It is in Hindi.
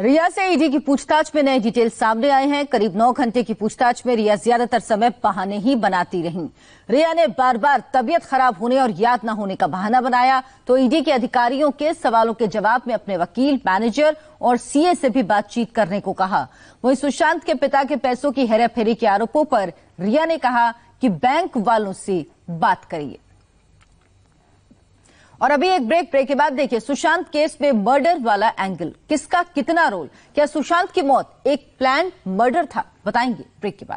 रिया से ईडी की पूछताछ में नए डिटेल सामने आए हैं करीब नौ घंटे की पूछताछ में रिया ज्यादातर समय बहाने ही बनाती रही रिया ने बार बार तबियत खराब होने और याद न होने का बहाना बनाया तो ईडी के अधिकारियों के सवालों के जवाब में अपने वकील मैनेजर और सीए से भी बातचीत करने को कहा वहीं सुशांत के पिता के पैसों की हेराफेरी के आरोपों पर रिया ने कहा कि बैंक वालों से बात करिए और अभी एक ब्रेक ब्रेक के बाद देखिए सुशांत केस में मर्डर वाला एंगल किसका कितना रोल क्या सुशांत की मौत एक प्लान मर्डर था बताएंगे ब्रेक के बाद